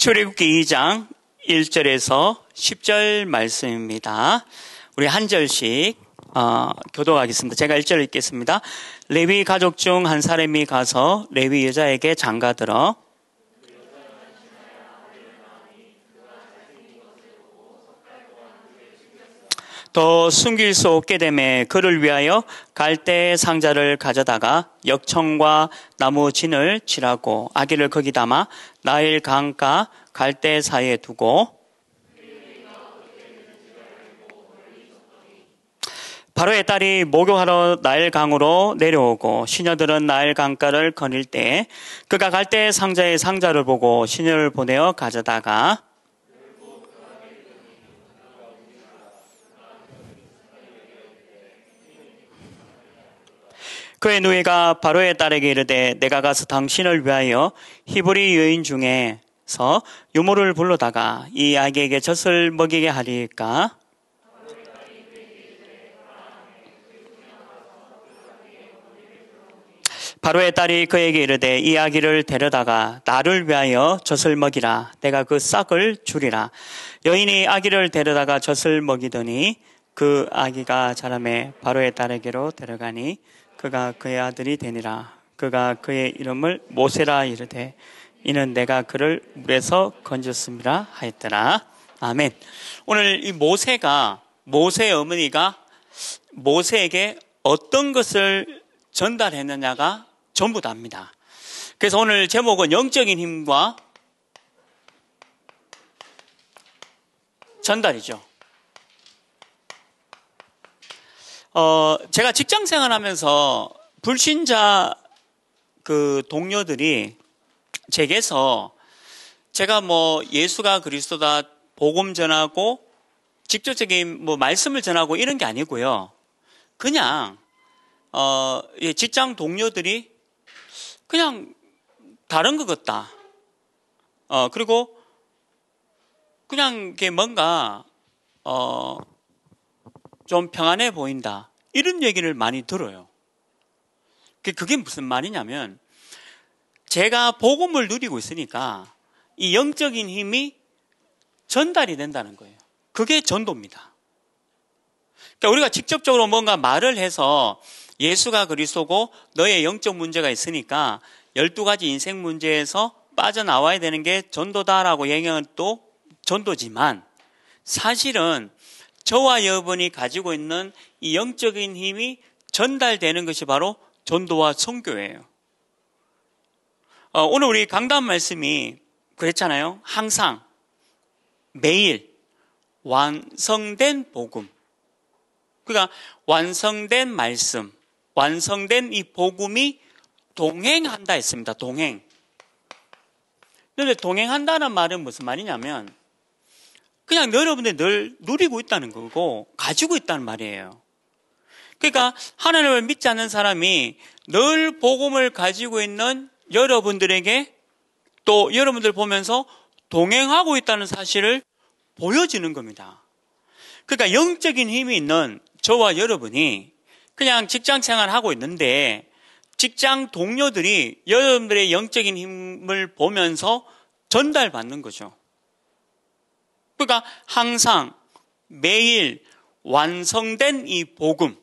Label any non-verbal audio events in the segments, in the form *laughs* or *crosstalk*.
출애굽기 2장 1절에서 10절 말씀입니다. 우리 한 절씩 어, 교도하겠습니다. 제가 1절 읽겠습니다. 레위 가족 중 한 사람이 가서 레위 여자에게 장가들어 더 숨길 수 없게 됨에 그를 위하여 갈대 상자를 가져다가 역청과 나무 진을 칠하고 아기를 거기 담아 나일 강가 갈대 사이에 두고 바로의 딸이 목욕하러 나일강으로 내려오고 시녀들은 나일강가를 거닐 때 그가 갈대 상자의 상자를 보고 시녀를 보내어 가져다가 그의 누이가 바로의 딸에게 이르되 내가 가서 당신을 위하여 히브리 여인 중에서 유모를 불러다가 이 아기에게 젖을 먹이게 하리까 바로의 딸이 그에게 이르되 이 아기를 데려다가 나를 위하여 젖을 먹이라 내가 그 싹을 줄이라 여인이 아기를 데려다가 젖을 먹이더니 그 아기가 자람에 바로의 딸에게로 데려가니 그가 그의 아들이 되니라. 그가 그의 이름을 모세라 이르되 이는 내가 그를 물에서 건졌습니다 하였더라. 아멘. 오늘 이 모세가 모세의 어머니가 모세에게 어떤 것을 전달했느냐가 전부 다입니다. 그래서 오늘 제목은 영적인 힘과 전달이죠. 어, 제가 직장 생활하면서 불신자 그 동료들이 제게서 제가 뭐 예수가 그리스도다 복음 전하고 직접적인 뭐 말씀을 전하고 이런 게 아니고요. 그냥 어, 예, 직장 동료들이 그냥 다른 것 같다. 어, 그리고 그냥 게 뭔가 어, 좀 평안해 보인다. 이런 얘기를 많이 들어요. 그, 그게 무슨 말이냐면 제가 복음을 누리고 있으니까 이 영적인 힘이 전달이 된다는 거예요. 그게 전도입니다. 그러니까 우리가 직접적으로 뭔가 말을 해서 예수가 그리스도고 너의 영적 문제가 있으니까 12가지 인생 문제에서 빠져나와야 되는 게 전도다라고 얘기하는 또 전도지만 사실은 저와 여러분이 가지고 있는 이 영적인 힘이 전달되는 것이 바로 전도와 성교예요 어, 오늘 우리 강단 말씀이 그랬잖아요. 항상 매일 완성된 복음. 그러니까 완성된 말씀, 완성된 이 복음이 동행한다 했습니다. 동행. 그런데 동행한다는 말은 무슨 말이냐면 그냥 여러분들이 늘 누리고 있다는 거고 가지고 있다는 말이에요. 그러니까 하나님을 믿지 않는 사람이 늘 복음을 가지고 있는 여러분들에게 또 여러분들 보면서 동행하고 있다는 사실을 보여주는 겁니다. 그러니까 영적인 힘이 있는 저와 여러분이 그냥 직장 생활 하고 있는데 직장 동료들이 여러분들의 영적인 힘을 보면서 전달받는 거죠. 그러니까 항상 매일 완성된 이 복음,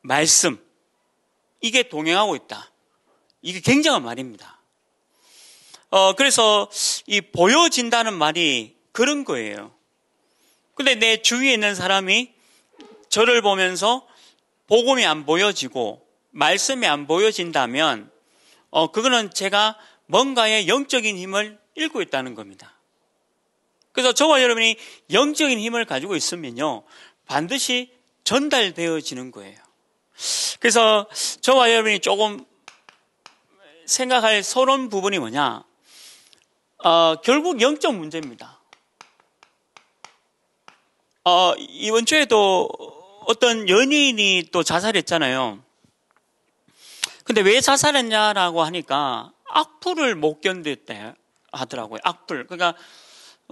말씀, 이게 동행하고 있다. 이게 굉장한 말입니다. 어, 그래서 이 보여진다는 말이 그런 거예요. 근데 내 주위에 있는 사람이 저를 보면서 복음이 안 보여지고 말씀이 안 보여진다면 어, 그거는 제가 뭔가의 영적인 힘을 잃고 있다는 겁니다. 그래서 저와 여러분이 영적인 힘을 가지고 있으면요. 반드시 전달되어지는 거예요. 그래서 저와 여러분이 조금 생각할 서론 부분이 뭐냐. 어, 결국 영적 문제입니다. 어, 이번 주에도 어떤 연인이또 자살했잖아요. 근데 왜 자살했냐라고 하니까 악플을 못 견뎠대 하더라고요. 악플. 그러니까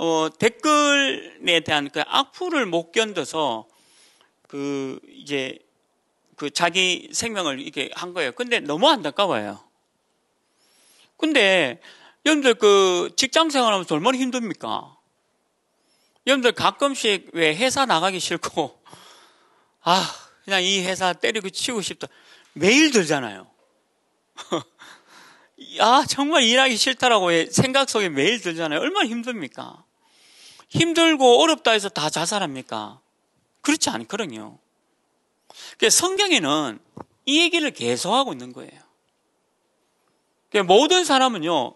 어, 댓글에 대한 그 악플을 못 견뎌서 그 이제 그 자기 생명을 이렇게 한 거예요. 근데 너무 안타까워요. 근데 여러분들 그 직장 생활하면서 얼마나 힘듭니까? 여러분들 가끔씩 왜 회사 나가기 싫고 아 그냥 이 회사 때리고 치고 싶다 매일 들잖아요. 아 *laughs* 정말 일하기 싫다라고 생각 속에 매일 들잖아요. 얼마나 힘듭니까? 힘들고 어렵다 해서 다 자살합니까? 그렇지 않거든요. 그러니까 성경에는 이 얘기를 계속하고 있는 거예요. 그러니까 모든 사람은요,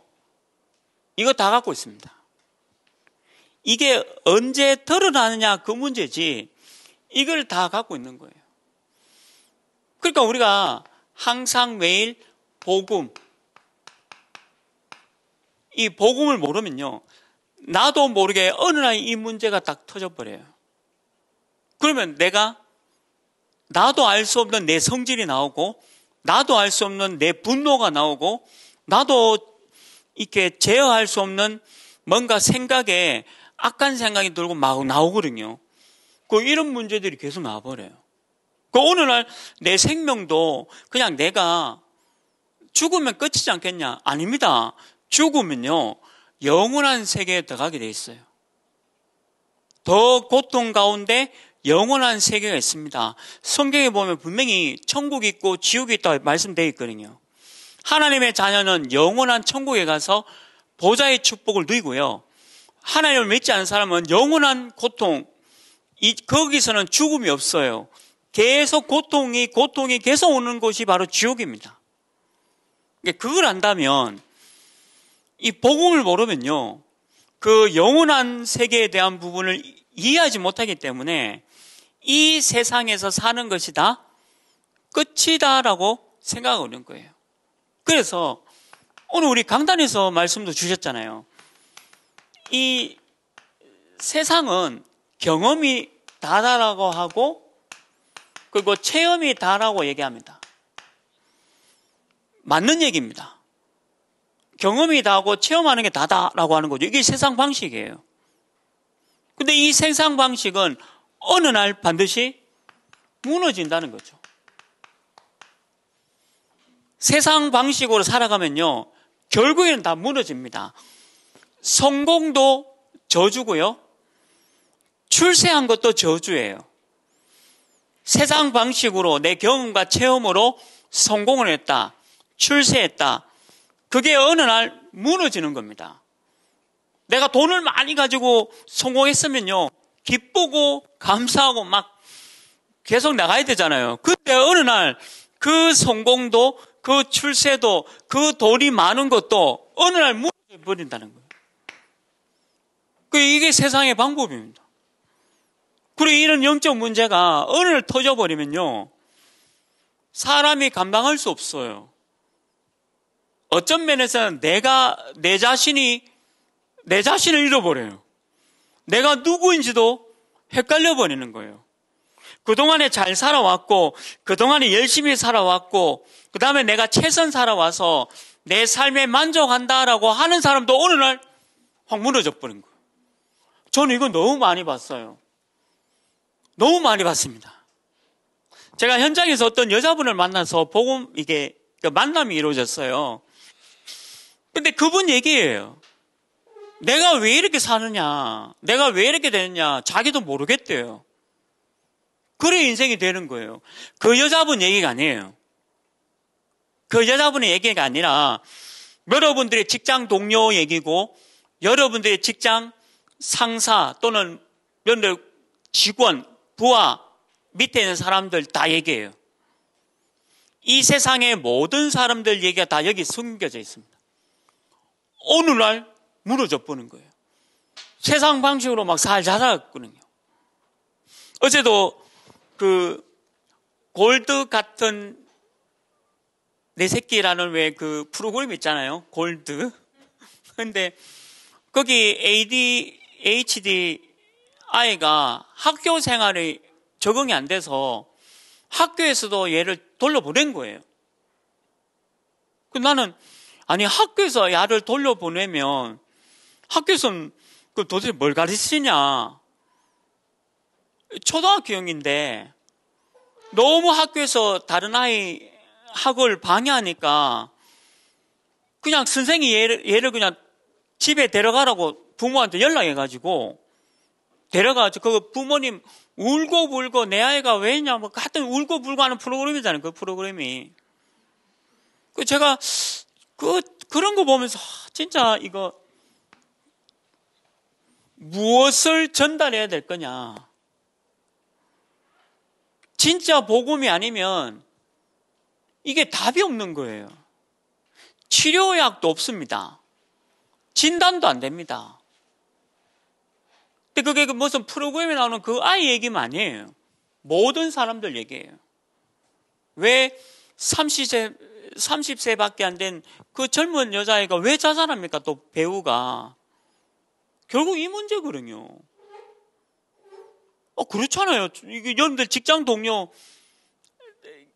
이거 다 갖고 있습니다. 이게 언제 드러나느냐 그 문제지, 이걸 다 갖고 있는 거예요. 그러니까 우리가 항상 매일 복음, 이 복음을 모르면요, 나도 모르게 어느 날 이 문제가 딱 터져버려요. 그러면 내가 나도 알 수 없는 내 성질이 나오고 나도 알 수 없는 내 분노가 나오고 나도 이렇게 제어할 수 없는 뭔가 생각에 악한 생각이 들고 막 나오거든요. 그 이런 문제들이 계속 나와버려요. 그 어느 날 내 생명도 그냥 내가 죽으면 끝이지 않겠냐? 아닙니다. 죽으면요. 영원한 세계에 들어가게 돼 있어요. 더 고통 가운데 영원한 세계가 있습니다. 성경에 보면 분명히 천국이 있고 지옥이 있다고 말씀되어 있거든요. 하나님의 자녀는 영원한 천국에 가서 보좌의 축복을 누리고요. 하나님을 믿지 않은 사람은 영원한 고통, 이, 거기서는 죽음이 없어요. 계속 고통이, 고통이 계속 오는 곳이 바로 지옥입니다. 그러니까 그걸 안다면 이 복음을 모르면요. 그 영원한 세계에 대한 부분을 이해하지 못하기 때문에 이 세상에서 사는 것이다. 끝이다라고 생각하는 거예요. 그래서 오늘 우리 강단에서 말씀도 주셨잖아요. 이 세상은 경험이 다다라고 하고 그리고 체험이 다라고 얘기합니다. 맞는 얘기입니다. 경험이 다고 체험하는 게 다다라고 하는 거죠. 이게 세상 방식이에요. 근데 이 세상 방식은 어느 날 반드시 무너진다는 거죠. 세상 방식으로 살아가면요. 결국에는 다 무너집니다. 성공도 저주고요. 출세한 것도 저주예요. 세상 방식으로 내 경험과 체험으로 성공을 했다, 출세했다, 그게 어느 날 무너지는 겁니다. 내가 돈을 많이 가지고 성공했으면요. 기쁘고 감사하고 막 계속 나가야 되잖아요. 그때 어느 날 그 성공도 그 출세도 그 돈이 많은 것도 어느 날 무너져 버린다는 거예요. 그 이게 세상의 방법입니다. 그리고 이런 영적 문제가 어느 날 터져버리면요. 사람이 감당할 수 없어요. 어쩐 면에서는 내가 내 자신이 내 자신을 잃어버려요. 내가 누구인지도 헷갈려 버리는 거예요. 그동안에 잘 살아왔고 그동안에 열심히 살아왔고 그다음에 내가 최선 살아와서 내 삶에 만족한다라고 하는 사람도 어느 날 확 무너져 버린 거예요. 저는 이거 너무 많이 봤어요. 너무 많이 봤습니다. 제가 현장에서 어떤 여자분을 만나서 복음 이게 그 만남이 이루어졌어요. 근데 그분 얘기예요. 내가 왜 이렇게 사느냐, 내가 왜 이렇게 되느냐, 자기도 모르겠대요. 그래 인생이 되는 거예요. 그 여자분 얘기가 아니에요. 그 여자분의 얘기가 아니라 여러분들의 직장 동료 얘기고 여러분들의 직장 상사 또는 면들 직원, 부하 밑에 있는 사람들 다 얘기해요. 이 세상의 모든 사람들 얘기가 다 여기 숨겨져 있습니다. 어느 날 무너져 버는 거예요. 세상 방식으로 막 살 자랐거든요. 어제도 그 골드 같은 내 새끼라는 왜 그 프로그램 있잖아요. 골드. *laughs* 근데 거기 ADHD 아이가 학교 생활에 적응이 안 돼서 학교에서도 얘를 돌려보낸 거예요. 그 나는 아니 학교에서 야를 돌려보내면 학교에서는 그 도대체 뭘 가르치냐? 초등학교형인데 너무 학교에서 다른 아이 학을 방해하니까 그냥 선생이 얘를, 얘를 그냥 집에 데려가라고 부모한테 연락해가지고 데려가지고 그 부모님 울고불고 내 아이가 왜냐 뭐 하여튼 울고불고 하는 프로그램이잖아요 그 프로그램이 그 제가 그, 그런 거 보면서, 진짜 이거, 무엇을 전달해야 될 거냐. 진짜 복음이 아니면 이게 답이 없는 거예요. 치료약도 없습니다. 진단도 안 됩니다. 근데 그게 그 무슨 프로그램에 나오는 그 아이 얘기만 아니에요. 모든 사람들 얘기예요. 왜3시제 30세밖에 안 된 그 젊은 여자애가 왜 자살합니까? 또 배우가. 결국 이 문제거든요. 어, 그렇잖아요. 이게 여러분들 직장 동료,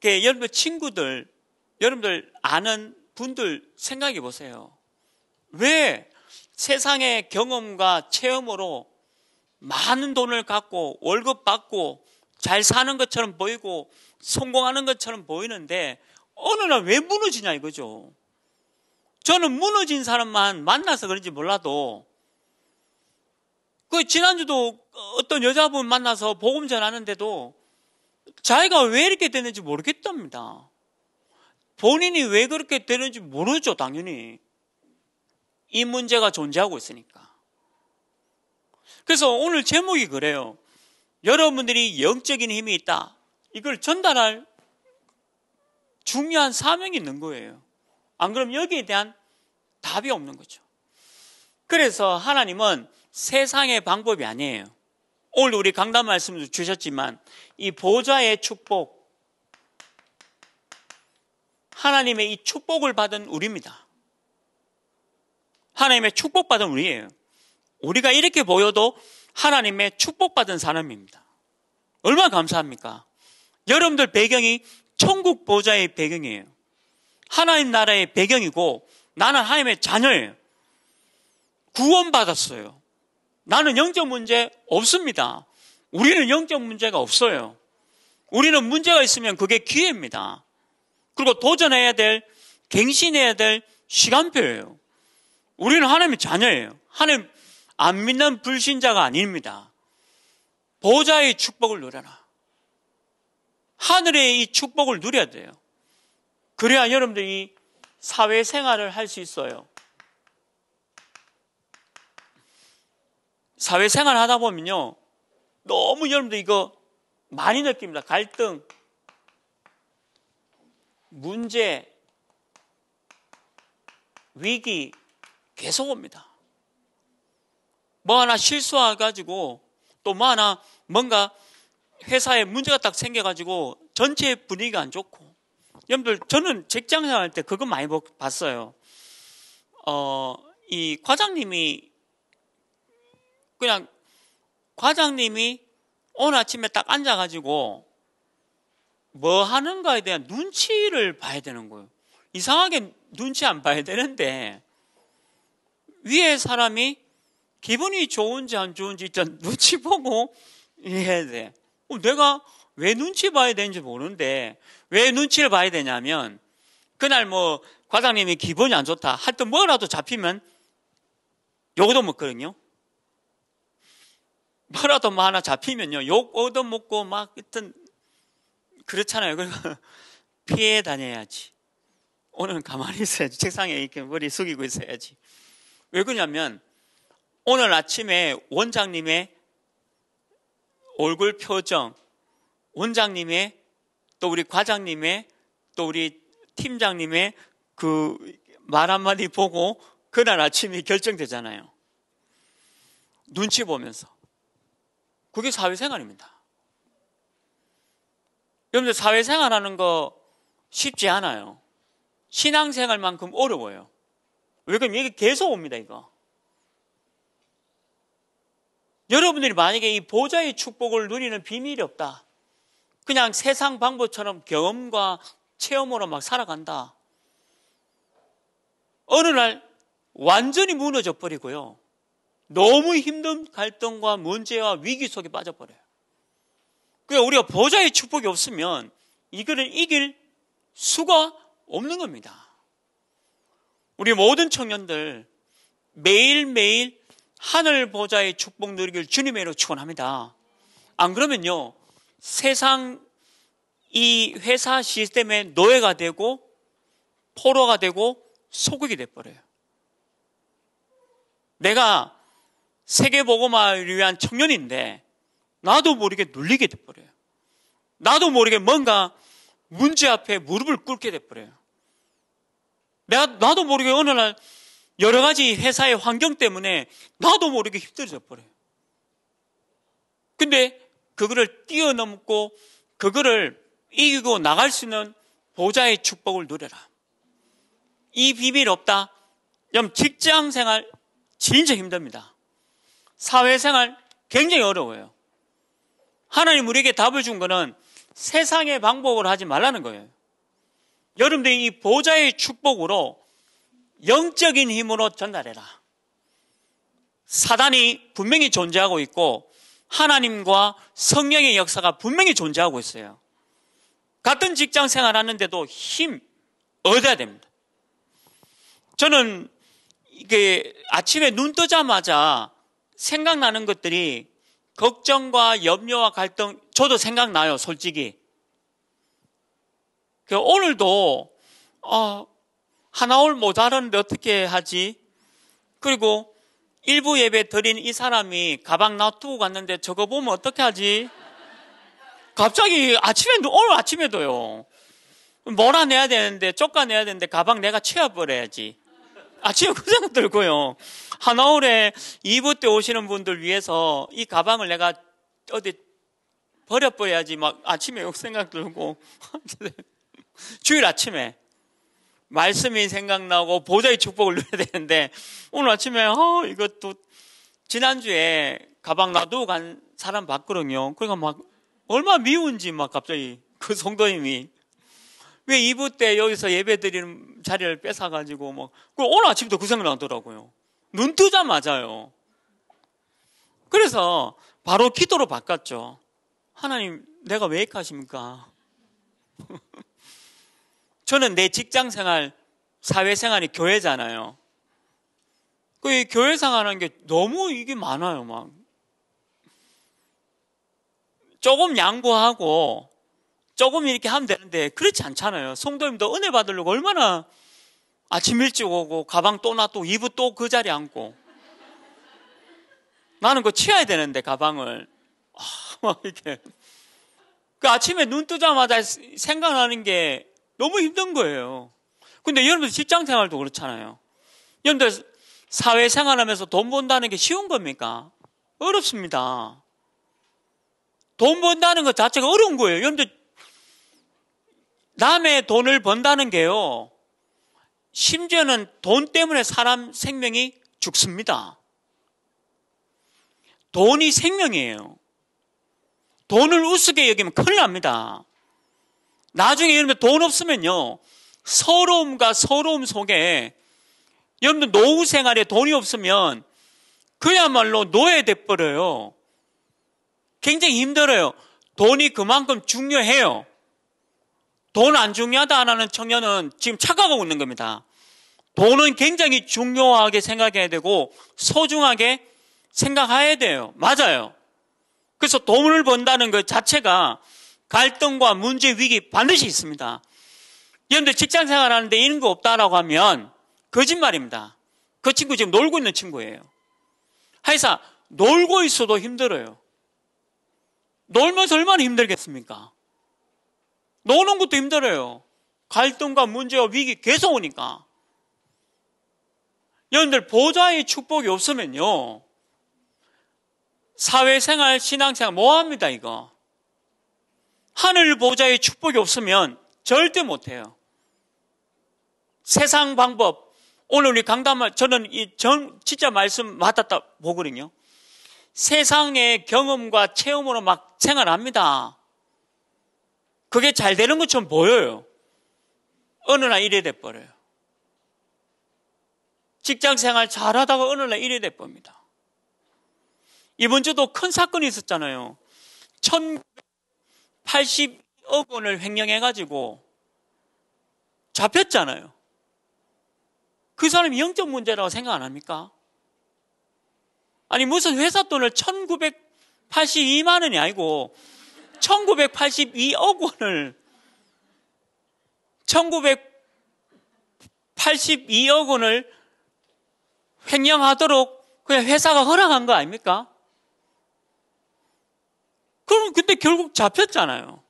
이렇게 여러분들 친구들, 여러분들 아는 분들 생각해 보세요. 왜 세상의 경험과 체험으로 많은 돈을 갖고 월급 받고 잘 사는 것처럼 보이고 성공하는 것처럼 보이는데 어느 날 왜 무너지냐 이거죠. 저는 무너진 사람만 만나서 그런지 몰라도 그 지난주도 어떤 여자분 만나서 복음 전하는데도 자기가 왜 이렇게 되는지 모르겠답니다. 본인이 왜 그렇게 되는지 모르죠, 당연히. 이 문제가 존재하고 있으니까. 그래서 오늘 제목이 그래요. 여러분들이 영적인 힘이 있다. 이걸 전달할 중요한 사명이 있는 거예요. 안 그럼 여기에 대한 답이 없는 거죠. 그래서 하나님은 세상의 방법이 아니에요. 오늘 우리 강단 말씀도 주셨지만 이 보좌의 축복 하나님의 이 축복을 받은 우리입니다. 하나님의 축복받은 우리예요. 우리가 이렇게 보여도 하나님의 축복받은 사람입니다. 얼마나 감사합니까? 여러분들 배경이 천국 보좌의 배경이에요. 하나님 나라의 배경이고 나는 하나님의 자녀예요. 구원받았어요. 나는 영적 문제 없습니다. 우리는 영적 문제가 없어요. 우리는 문제가 있으면 그게 기회입니다. 그리고 도전해야 될, 갱신해야 될 시간표예요. 우리는 하나님의 자녀예요. 하나님 안 믿는 불신자가 아닙니다. 보좌의 축복을 누려라. 하늘의 이 축복을 누려야 돼요. 그래야 여러분들이 사회 생활을 할 수 있어요. 사회 생활 하다 보면요. 너무 여러분들 이거 많이 느낍니다. 갈등, 문제, 위기 계속 옵니다. 뭐 하나 실수해가지고 또 뭐 하나 뭔가 회사에 문제가 딱 생겨가지고 전체 분위기가 안 좋고 여러분들 저는 직장 생활때 그거 많이 봤어요. 어, 이 과장님이 그냥 과장님이 오늘 아침에 딱 앉아가지고 뭐 하는가에 대한 눈치를 봐야 되는 거예요. 이상하게 눈치 안 봐야 되는데 위에 사람이 기분이 좋은지 안 좋은지 일단 *laughs* 눈치 보고 해야 돼. 요 어, 내가 왜 눈치 봐야 되는지 모르는데 왜 눈치를 봐야 되냐면 그날 뭐 과장님이 기분이 안 좋다 하여튼 뭐라도 잡히면 욕도 먹거든요. 뭐라도 뭐 하나 잡히면요. 욕 얻어먹고 막 하여튼 그렇잖아요. 그리고 *laughs* 피해 다녀야지. 오늘은 가만히 있어야지. 책상에 이렇게 머리 숙이고 있어야지. 왜 그러냐면 오늘 아침에 원장님의 얼굴 표정, 원장님의 또 우리 과장님의 또 우리 팀장님의 그 말 한마디 보고 그날 아침이 결정되잖아요. 눈치 보면서. 그게 사회생활입니다. 여러분들 사회생활 하는 거 쉽지 않아요. 신앙생활만큼 어려워요. 왜 그럼 이게 계속 옵니다, 이거. 여러분들이 만약에 이 보좌의 축복을 누리는 비밀이 없다. 그냥 세상 방법처럼 경험과 체험으로 막 살아간다. 어느 날 완전히 무너져 버리고요. 너무 힘든 갈등과 문제와 위기 속에 빠져버려요. 그러니 우리가 보좌의 축복이 없으면 이거를 이길 수가 없는 겁니다. 우리 모든 청년들 매일매일 하늘 보좌의 축복 누리길 주님의로 축원합니다. 안 그러면요 세상 이 회사 시스템의 노예가 되고 포로가 되고 소극이 돼버려요. 내가 세계보고마을 위한 청년인데 나도 모르게 눌리게 돼버려요. 나도 모르게 뭔가 문제 앞에 무릎을 꿇게 돼버려요. 내가 나도 모르게 어느 날 여러 가지 회사의 환경 때문에 나도 모르게 힘들어져 버려요. 근데 그거를 뛰어넘고 그거를 이기고 나갈 수 있는 보좌의 축복을 누려라. 이 비밀 없다. 그럼 직장 생활 진짜 힘듭니다. 사회 생활 굉장히 어려워요. 하나님 우리에게 답을 준 거는 세상의 방법을 하지 말라는 거예요. 여러분들이 이 보좌의 축복으로 영적인 힘으로 전달해라. 사단이 분명히 존재하고 있고 하나님과 성령의 역사가 분명히 존재하고 있어요. 같은 직장 생활하는데도 힘 얻어야 됩니다. 저는 이게 아침에 눈 뜨자마자 생각나는 것들이 걱정과 염려와 갈등, 저도 생각나요, 솔직히. 그 오늘도, 어, 하나올 모자른데 어떻게 하지? 그리고 일부 예배 드린 이 사람이 가방 놔두고 갔는데 저거 보면 어떻게 하지? 갑자기 아침에, 오늘 아침에도요. 몰아내야 되는데, 쫓아내야 되는데, 가방 내가 채워버려야지. 아침에 그 생각 들고요. 하나올에 2부 때 오시는 분들 위해서 이 가방을 내가 어디 버려버려야지 막 아침에 욕 생각 들고. *laughs* 주일 아침에. 말씀이 생각나고 보좌의 축복을 누려야 되는데 오늘 아침에 어 아, 이것도 지난주에 가방 놔두고 간 사람 봤거든요. 그러니까 막 얼마 미운지 막 갑자기 그 성도님이 왜 이부때 여기서 예배 드리는 자리를 뺏어가지고 막 뭐. 그 오늘 아침도 그 생각 나더라고요. 눈 뜨자마자요. 그래서 바로 기도로 바꿨죠. 하나님, 내가 왜 이렇게 하십니까? *laughs* 저는 내 직장 생활, 사회 생활이 교회잖아요. 그 교회 생활하는 게 너무 이게 많아요, 막. 조금 양보하고 조금 이렇게 하면 되는데 그렇지 않잖아요. 성도님도 은혜 받으려고 얼마나 아침 일찍 오고 가방 또 놔또 이부 또그 자리에 앉고 나는 그거 치워야 되는데 가방을 아, 막 이렇게 그 아침에 눈 뜨자마자 생각나는 게 너무 힘든 거예요. 근데 여러분들 직장 생활도 그렇잖아요. 여러분들 사회 생활하면서 돈 번다는 게 쉬운 겁니까? 어렵습니다. 돈 번다는 것 자체가 어려운 거예요. 여러분들 남의 돈을 번다는 게요. 심지어는 돈 때문에 사람 생명이 죽습니다. 돈이 생명이에요. 돈을 우습게 여기면 큰일 납니다. 나중에 여러분 돈 없으면요. 서러움과 서러움 속에 여러분 노후 생활에 돈이 없으면 그야말로 노예 돼버려요. 굉장히 힘들어요. 돈이 그만큼 중요해요. 돈 안 중요하다라는 청년은 지금 착각하고 있는 겁니다. 돈은 굉장히 중요하게 생각해야 되고 소중하게 생각해야 돼요. 맞아요. 그래서 돈을 번다는 것 자체가 갈등과 문제, 위기 반드시 있습니다. 여러분들 직장 생활하는데 이런 거 없다라고 하면 거짓말입니다. 그 친구 지금 놀고 있는 친구예요. 하이사 놀고 있어도 힘들어요. 놀면서 얼마나 힘들겠습니까? 노는 것도 힘들어요. 갈등과 문제와 위기 계속 오니까. 여러분들 보좌의 축복이 없으면요. 사회생활, 신앙생활 뭐 합니다, 이거? 하늘 보좌의 축복이 없으면 절대 못해요. 세상 방법. 오늘 우리 강담을 저는 이 정, 진짜 말씀 맞았다 보거든요. 세상의 경험과 체험으로 막 생활합니다. 그게 잘 되는 것처럼 보여요. 어느 날 이래 돼버려요. 직장 생활 잘하다가 어느 날 이래 돼버립니다. 이번 주도 큰 사건이 있었잖아요. 천 80억 원을 횡령해가지고 잡혔잖아요. 그 사람이 영적 문제라고 생각 안 합니까? 아니, 무슨 회사 돈을 1982만 원이 아니고 1982억 원을 1982억 원을 횡령하도록 그냥 회사가 허락한 거 아닙니까? 그럼 근데 결국 잡혔잖아요.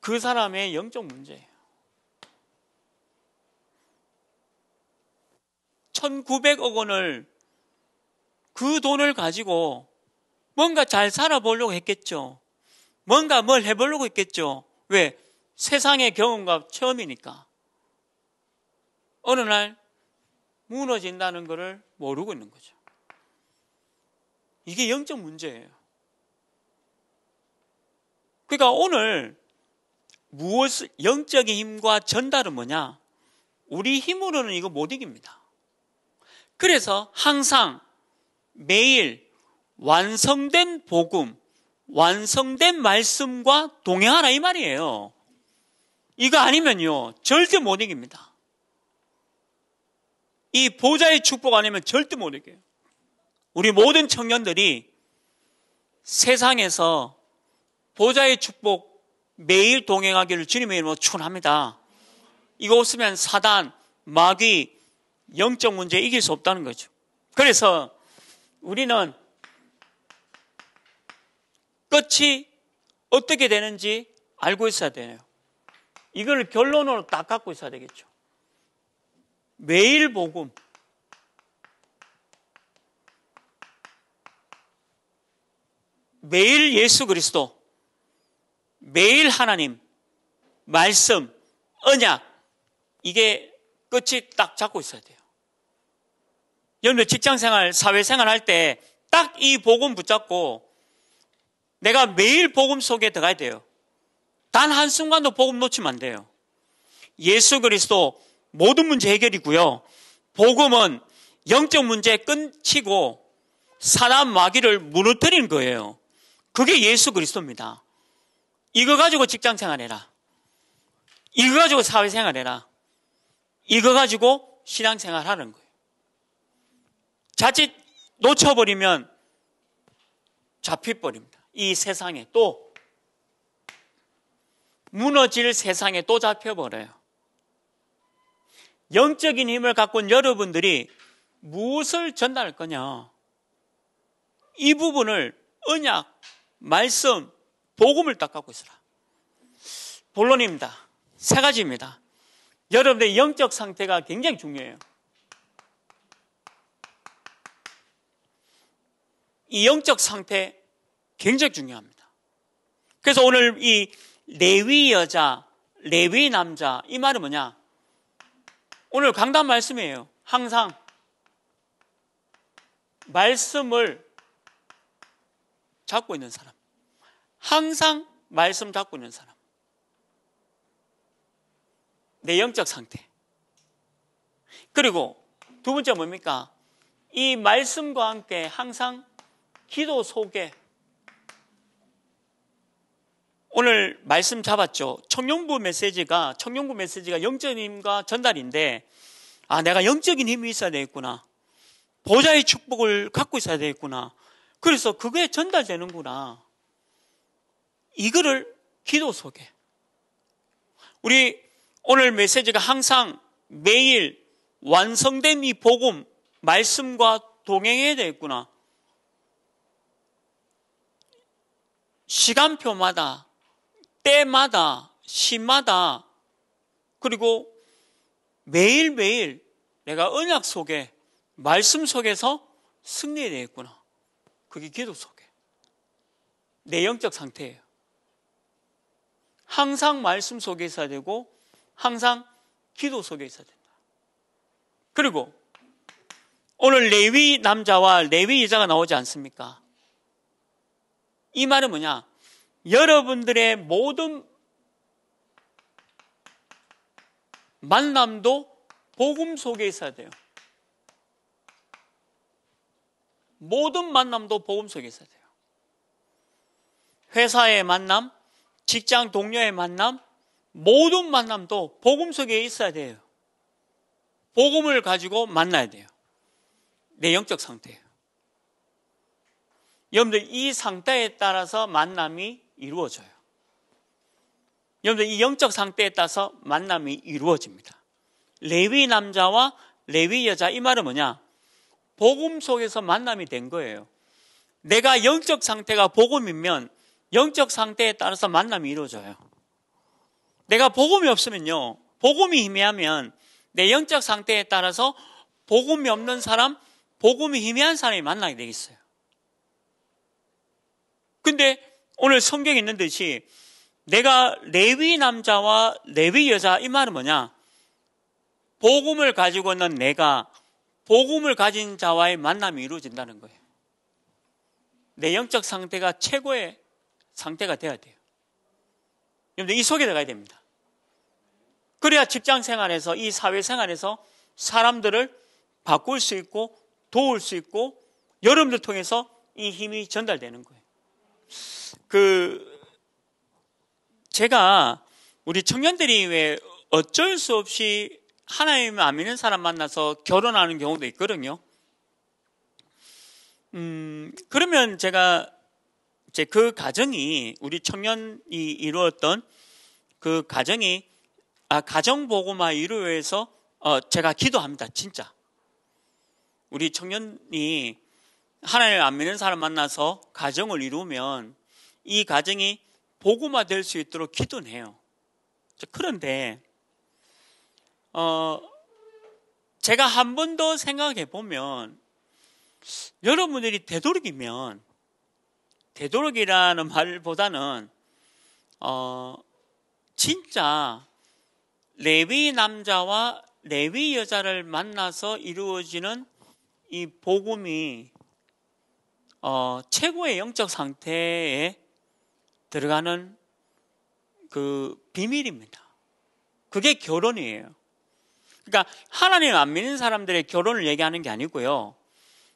그 사람의 영적 문제예요. 1900억 원을 그 돈을 가지고 뭔가 잘 살아보려고 했겠죠. 뭔가 뭘 해보려고 했겠죠. 왜? 세상의 경험과 체험이니까. 어느 날 무너진다는 것을 모르고 있는 거죠. 이게 영적 문제예요. 그러니까 오늘 무엇 영적인 힘과 전달은 뭐냐? 우리 힘으로는 이거 못 이깁니다. 그래서 항상 매일 완성된 복음, 완성된 말씀과 동행하라 이 말이에요. 이거 아니면요, 절대 못 이깁니다. 이 보좌의 축복 아니면 절대 못 이겨요. 우리 모든 청년들이 세상에서 보좌의 축복 매일 동행하기를 주님의 이름으로 추원합니다 이거 없으면 사단, 마귀, 영적 문제 이길 수 없다는 거죠. 그래서 우리는 끝이 어떻게 되는지 알고 있어야 되네요. 이걸 결론으로 딱 갖고 있어야 되겠죠. 매일 복음, 매일 예수 그리스도, 매일 하나님, 말씀, 언약, 이게 끝이 딱 잡고 있어야 돼요. 여러분 직장 생활, 사회 생활 할 때 딱 이 복음 붙잡고 내가 매일 복음 속에 들어가야 돼요. 단 한순간도 복음 놓치면 안 돼요. 예수 그리스도 모든 문제 해결이고요. 복음은 영적 문제 끊치고 사람 마귀를 무너뜨리는 거예요. 그게 예수 그리스도입니다. 이거 가지고 직장 생활해라. 이거 가지고 사회 생활해라. 이거 가지고 신앙 생활하는 거예요. 자칫 놓쳐버리면 잡히버립니다. 이 세상에 또 무너질 세상에 또 잡혀버려요. 영적인 힘을 갖고 온 여러분들이 무엇을 전달할 거냐? 이 부분을 언약 말씀, 복음을 딱 갖고 있어라. 본론입니다. 세 가지입니다. 여러분의 영적 상태가 굉장히 중요해요. 이 영적 상태 굉장히 중요합니다. 그래서 오늘 이 레위 여자, 레위 남자 이 말은 뭐냐? 오늘 강단 말씀이에요. 항상 말씀을 잡고 있는 사람. 항상 말씀 잡고 있는 사람. 내 영적 상태. 그리고 두 번째 뭡니까? 이 말씀과 함께 항상 기도 속에 오늘 말씀 잡았죠. 청룡부 메시지가 청룡부 메시지가 영적인 힘과 전달인데 아 내가 영적인 힘이 있어야 되겠구나. 보좌의 축복을 갖고 있어야 되겠구나. 그래서 그게 전달되는구나. 이거를 기도 속에. 우리 오늘 메시지가 항상 매일 완성된이 복음, 말씀과 동행해야 되겠구나. 시간표마다, 때마다, 시마다, 그리고 매일매일 내가 언약 속에, 말씀 속에서 승리해야 되겠구나. 그게 기도 속에. 내 영적 상태예요. 항상 말씀 속에 있어야 되고, 항상 기도 속에 있어야 된다. 그리고, 오늘 레위 남자와 레위 여자가 나오지 않습니까? 이 말은 뭐냐? 여러분들의 모든 만남도 복음 속에 있어야 돼요. 모든 만남도 복음 속에 있어야 돼요. 회사의 만남, 직장 동료의 만남, 모든 만남도 복음 속에 있어야 돼요. 복음을 가지고 만나야 돼요. 내 영적 상태예요. 여러분들 이 상태에 따라서 만남이 이루어져요. 여러분들 이 영적 상태에 따라서 만남이 이루어집니다. 레위 남자와 레위 여자 이 말은 뭐냐? 복음 속에서 만남이 된 거예요. 내가 영적 상태가 복음이면 영적 상태에 따라서 만남이 이루어져요. 내가 복음이 없으면요. 복음이 희미하면 내 영적 상태에 따라서 복음이 없는 사람, 복음이 희미한 사람이 만나게 되겠어요. 근데 오늘 성경에 있는 듯이 내가 레위 남자와 레위 여자 이 말은 뭐냐? 복음을 가지고 있는 내가 복음을 가진 자와의 만남이 이루어진다는 거예요. 내 영적 상태가 최고의 상태가 돼야 돼요. 여러분들 이 속에 들어가야 됩니다. 그래야 직장 생활에서 이 사회 생활에서 사람들을 바꿀 수 있고 도울 수 있고 여러분들 통해서 이 힘이 전달되는 거예요. 그 제가 우리 청년들이 왜 어쩔 수 없이 하나님 안 믿는 사람 만나서 결혼하는 경우도 있거든요. 음, 그러면 제가 제 그 가정이 우리 청년이 이루었던 그 가정이 아, 가정 보고마 이루어서 어, 제가 기도합니다. 진짜. 우리 청년이 하나님 안 믿는 사람 만나서 가정을 이루면 이 가정이 보고마 될수 있도록 기도해요. 그런데 어, 제가 한 번 더 생각해 보면 여러분들이 되도록이면 되도록이라는 말보다는 어, 진짜 레위 남자와 레위 여자를 만나서 이루어지는 이 복음이 어, 최고의 영적 상태에 들어가는 그 비밀입니다. 그게 결혼이에요. 그러니까 하나님 안 믿는 사람들의 결혼을 얘기하는 게 아니고요.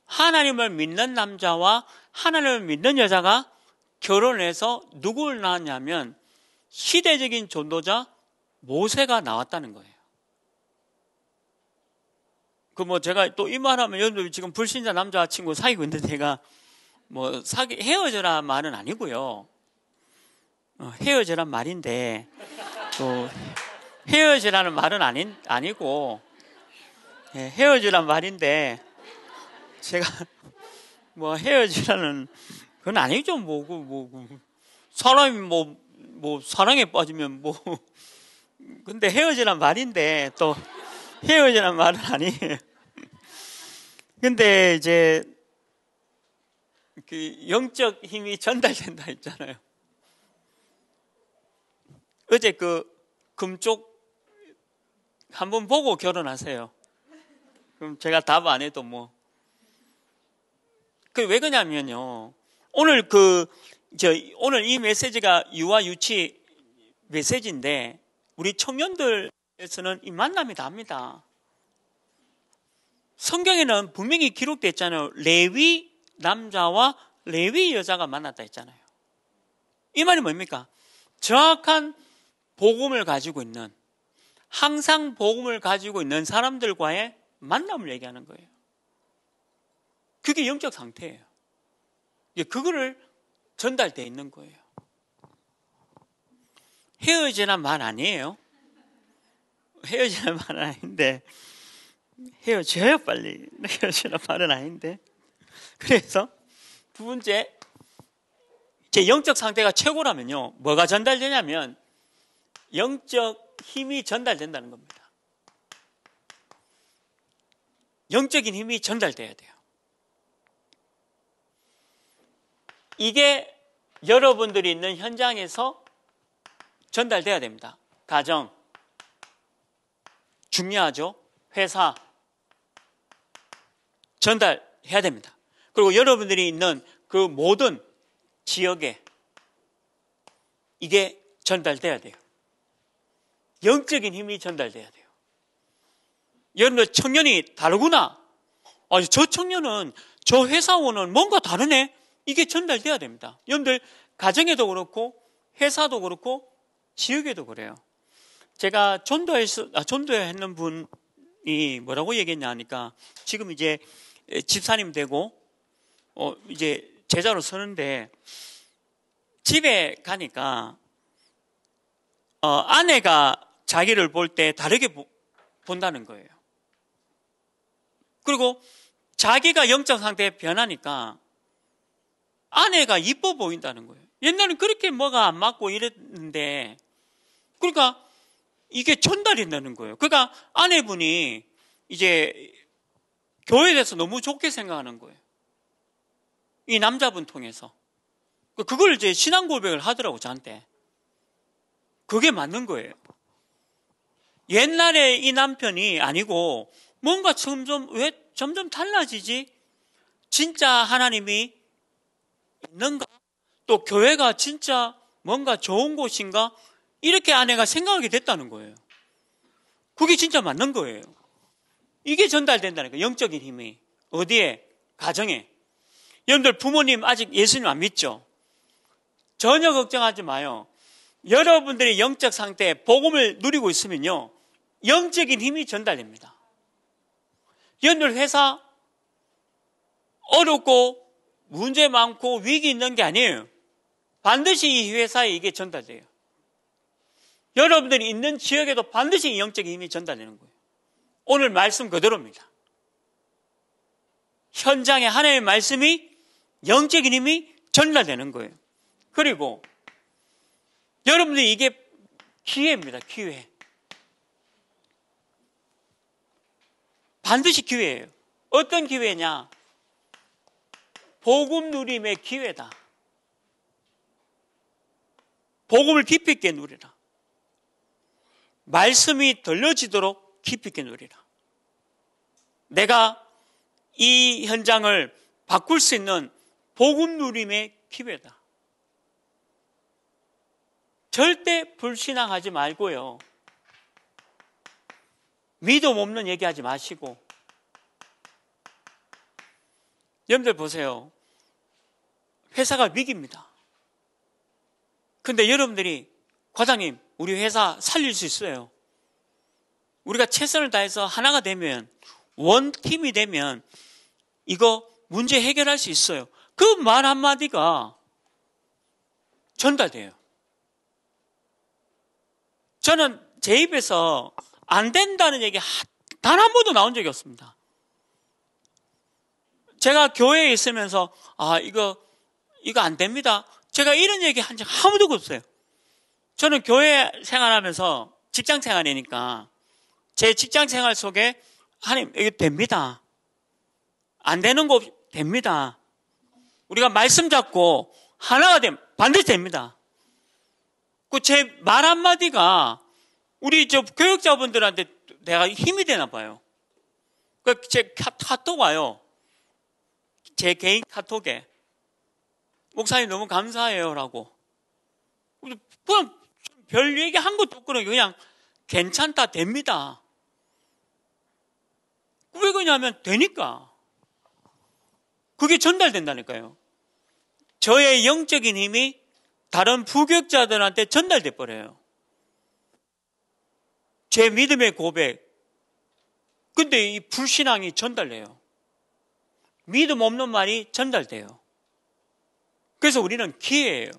하나님을 믿는 남자와 하나님을 믿는 여자가 결혼해서 누구를 낳았냐면 시대적인 존도자 모세가 나왔다는 거예요. 그 뭐 제가 또 이 말하면 여러분 들 지금 불신자 남자 친구 사귀고 있는데 제가 뭐 사귀 헤어져라 말은 아니고요. 어, 헤어져란 말인데 또 헤어지라는 말은 아닌, 아니고, 예, 헤어지란 말인데, 제가 *laughs* 뭐 헤어지라는 그건 아니죠. 뭐, 그, 뭐, 그, 사람이 뭐, 뭐, 사랑에 빠지면 뭐, *laughs* 근데 헤어지란 말인데, 또 헤어지란 말은 아니에요. *laughs* 근데 이제, 그 영적 힘이 전달된다 했잖아요. 어제 그 금쪽 한번 보고 결혼하세요. 그럼 제가 답 안 해도 뭐. 그 왜 그러냐면요. 오늘 그, 저, 오늘 이 메시지가 유아 유치 메시지인데, 우리 청년들에서는 이 만남이 답니다. 성경에는 분명히 기록됐잖아요 레위 남자와 레위 여자가 만났다 했잖아요. 이 말이 뭡니까? 정확한 복음을 가지고 있는 항상 복음을 가지고 있는 사람들과의 만남을 얘기하는 거예요. 그게 영적 상태예요. 그거를 전달돼 있는 거예요. 헤어지란 말 아니에요. 헤어지란 말은 아닌데 헤어져요 빨리 헤어지란 말은 아닌데 그래서 두 번째 제 영적 상태가 최고라면요 뭐가 전달되냐면 영적 힘이 전달된다는 겁니다. 영적인 힘이 전달돼야 돼요. 이게 여러분들이 있는 현장에서 전달돼야 됩니다. 가정 중요하죠. 회사 전달해야 됩니다. 그리고 여러분들이 있는 그 모든 지역에 이게 전달돼야 돼요. 영적인 힘이 전달돼야 돼요. 여러분 청년이 다르구나. 아니 저 청년은 저 회사원은 뭔가 다르네. 이게 전달돼야 됩니다. 여러분들 가정에도 그렇고 회사도 그렇고 지역에도 그래요. 제가 전도해서 아, 전도했는 분이 뭐라고 얘기했냐 하니까 지금 이제 집사님 되고 어, 이제 제자로 서는데 집에 가니까 어, 아내가 자기를 볼 때 다르게 보, 본다는 거예요. 그리고 자기가 영적 상태에 변하니까 아내가 이뻐 보인다는 거예요. 옛날엔 그렇게 뭐가 안 맞고 이랬는데, 그러니까 이게 전달이 되는 거예요. 그러니까 아내분이 이제 교회에 대해서 너무 좋게 생각하는 거예요. 이 남자분 통해서. 그걸 이제 신앙 고백을 하더라고, 저한테. 그게 맞는 거예요. 옛날에 이 남편이 아니고 뭔가 점점 왜 점점 달라지지? 진짜 하나님이 있는가? 또 교회가 진짜 뭔가 좋은 곳인가? 이렇게 아내가 생각하게 됐다는 거예요. 그게 진짜 맞는 거예요. 이게 전달된다는 거예요. 영적인 힘이. 어디에? 가정에. 여러분들 부모님 아직 예수님 안 믿죠? 전혀 걱정하지 마요. 여러분들의 영적 상태에 복음을 누리고 있으면요. 영적인 힘이 전달됩니다. 연결 회사 어렵고 문제 많고 위기 있는 게 아니에요. 반드시 이 회사에 이게 전달돼요. 여러분들이 있는 지역에도 반드시 영적인 힘이 전달되는 거예요. 오늘 말씀 그대로입니다. 현장에 하나님의 말씀이 영적인 힘이 전달되는 거예요. 그리고 여러분들 이게 기회입니다. 기회. 반드시 기회예요. 어떤 기회냐? 복음 누림의 기회다. 복음을 깊이 있게 누리라. 말씀이 들려지도록 깊이 있게 누리라. 내가 이 현장을 바꿀 수 있는 복음 누림의 기회다. 절대 불신앙하지 말고요. 믿음 없는 얘기하지 마시고. 여러분들 보세요. 회사가 위기입니다. 근데 여러분들이 과장님, 우리 회사 살릴 수 있어요. 우리가 최선을 다해서 하나가 되면 원팀이 되면 이거 문제 해결할 수 있어요. 그 말 한마디가 전달돼요. 저는 제 입에서 안 된다는 얘기 단 한 번도 나온 적이 없습니다. 제가 교회에 있으면서 아 이거 이거 안 됩니다. 제가 이런 얘기 한 적 아무도 없어요. 저는 교회 생활하면서 직장 생활이니까 제 직장 생활 속에 하나님 이거 됩니다. 안 되는 거 됩니다. 우리가 말씀 잡고 하나가 되면 반드시 됩니다. 그제말 한마디가 우리 저 교육자분들한테 내가 힘이 되나 봐요. 그제 카톡 와요. 제 개인 카톡에. 목사님 너무 감사해요. 라고. 그냥 별 얘기 한 것도 없고 그냥 괜찮다, 됩니다. 왜 그러냐면 되니까. 그게 전달된다니까요. 저의 영적인 힘이 다른 부격자들한테 전달돼 버려요. 제 믿음의 고백. 근데 이 불신앙이 전달돼요. 믿음 없는 말이 전달돼요. 그래서 우리는 기회예요.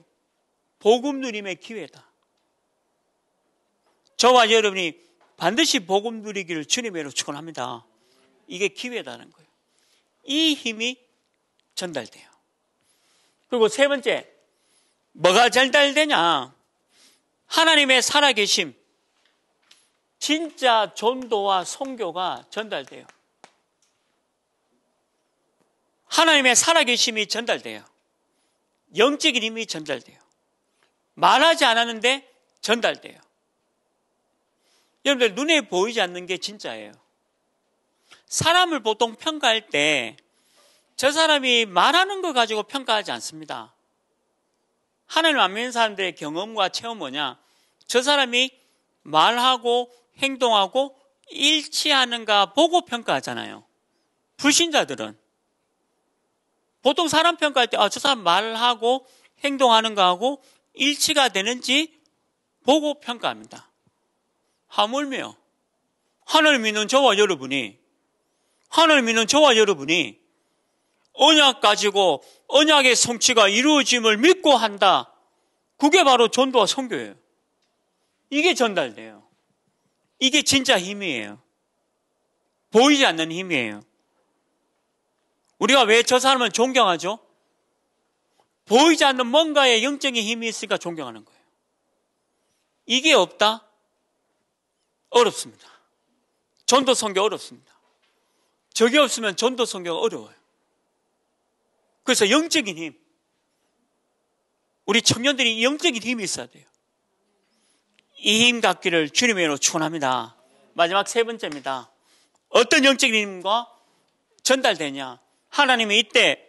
복음 누림의 기회다. 저와 여러분이 반드시 복음 누리기를 주님으로 축원합니다. 이게 기회다는 거예요. 이 힘이 전달돼요. 그리고 세 번째, 뭐가 전달되냐? 하나님의 살아계심. 진짜 전도와 성교가 전달돼요. 하나님의 살아계심이 전달돼요. 영적인 힘이 전달돼요. 말하지 않았는데 전달돼요. 여러분들 눈에 보이지 않는 게 진짜예요. 사람을 보통 평가할 때 저 사람이 말하는 걸 가지고 평가하지 않습니다. 하늘님을안 믿는 사람들의 경험과 체험 뭐냐? 저 사람이 말하고 행동하고 일치하는가 보고 평가하잖아요. 불신자들은. 보통 사람 평가할 때, 아, 저 사람 말하고 행동하는가 하고 일치가 되는지 보고 평가합니다. 하물며, 하늘 믿는 저와 여러분이, 하늘 믿는 저와 여러분이 언약 가지고 언약의 성취가 이루어짐을 믿고 한다. 그게 바로 전도와 성교예요 이게 전달돼요. 이게 진짜 힘이에요. 보이지 않는 힘이에요. 우리가 왜 저 사람을 존경하죠? 보이지 않는 뭔가의 영적인 힘이 있으니까 존경하는 거예요. 이게 없다? 어렵습니다. 전도 성교 어렵습니다. 적이 없으면 전도 성교가 어려워요. 그래서 영적인 힘. 우리 청년들이 영적인 힘이 있어야 돼요. 이 힘 갖기를 주님의 이으로 축원합니다. 마지막 세 번째입니다. 어떤 영적인 힘과 전달되냐? 하나님이 이때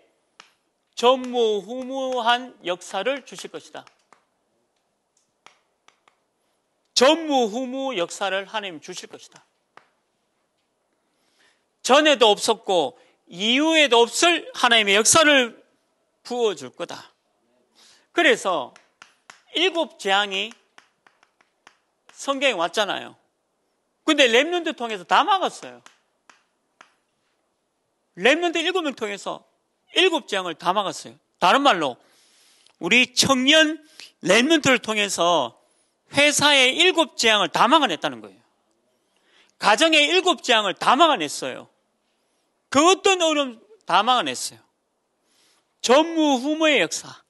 전무후무한 역사를 주실 것이다. 전무후무 역사를 하나님 주실 것이다. 전에도 없었고 이후에도 없을 하나님의 역사를 부어줄 거다. 그래서 일곱 재앙이 성경에 왔잖아요. 근데 랩년드 통해서 다 막았어요. 랩년드 일곱 명 통해서 일곱 재앙을 다 막았어요. 다른 말로 우리 청년 랩년트를 통해서 회사의 일곱 재앙을 다 막아냈다는 거예요. 가정의 일곱 재앙을 다 막아냈어요. 그 어떤 어려움 다 막아냈어요. 전무후무의 역사.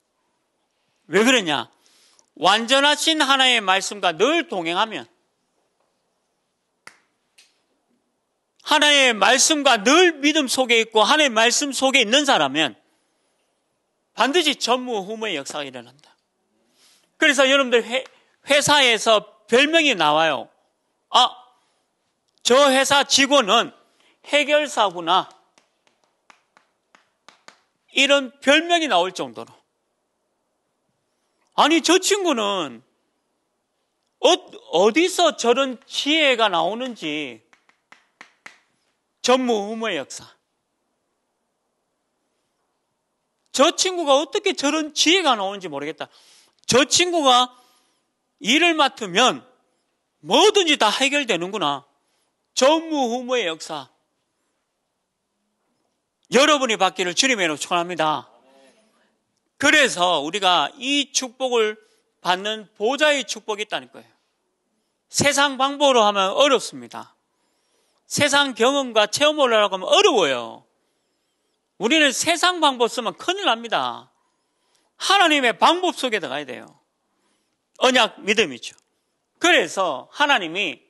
왜 그러냐? 완전하신 하나의 말씀과 늘 동행하면 하나의 말씀과 늘 믿음 속에 있고 하나의 말씀 속에 있는 사람은 반드시 전무후무의 역사가 일어난다. 그래서 여러분들 회, 회사에서 별명이 나와요. 아, 저 회사 직원은 해결사구나. 이런 별명이 나올 정도로. 아니, 저 친구는 어디서 저런 지혜가 나오는지 전무후무의 역사. 저 친구가 어떻게 저런 지혜가 나오는지 모르겠다. 저 친구가 일을 맡으면 뭐든지 다 해결되는구나. 전무후무의 역사. 여러분이 받기를 주님의 이름으로 축원합니다. 그래서 우리가 이 축복을 받는 보좌의 축복이 있다는 거예요. 세상 방법으로 하면 어렵습니다. 세상 경험과 체험을 하려고 하면 어려워요. 우리는 세상 방법 쓰면 큰일 납니다. 하나님의 방법 속에 들어가야 돼요. 언약 믿음이죠. 그래서 하나님이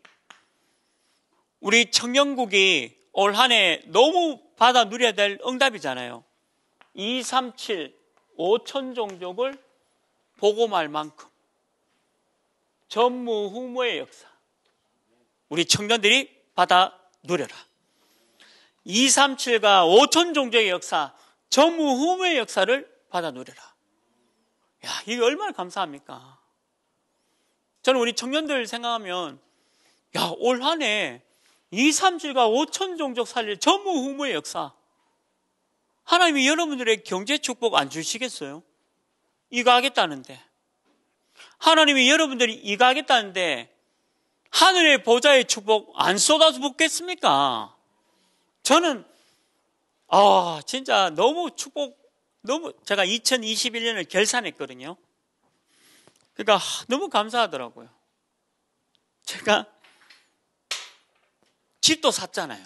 우리 청년국이 올한해 너무 받아 누려야 될 응답이잖아요. 2, 3, 7, 5천 종족을 보고말 만큼 전무후무의 역사. 우리 청년들이 받아 누려라. 2, 3, 7과 5천 종족의 역사, 전무후무의 역사를 받아 누려라. 야, 이게 얼마나 감사합니까? 저는 우리 청년들 생각하면, 야, 올한해 2, 3주가 5천 종족 살릴 전무후무의 역사. 하나님이 여러분들의 경제 축복 안 주시겠어요? 이거 하겠다는데. 하나님이 여러분들이 이거 하겠다는데 하늘의 보좌의 축복 안 쏟아서 붓겠습니까? 저는 아 진짜 너무 축복 너무 제가 2021년을 결산했거든요. 그러니까 너무 감사하더라고요. 제가 집도 샀잖아요.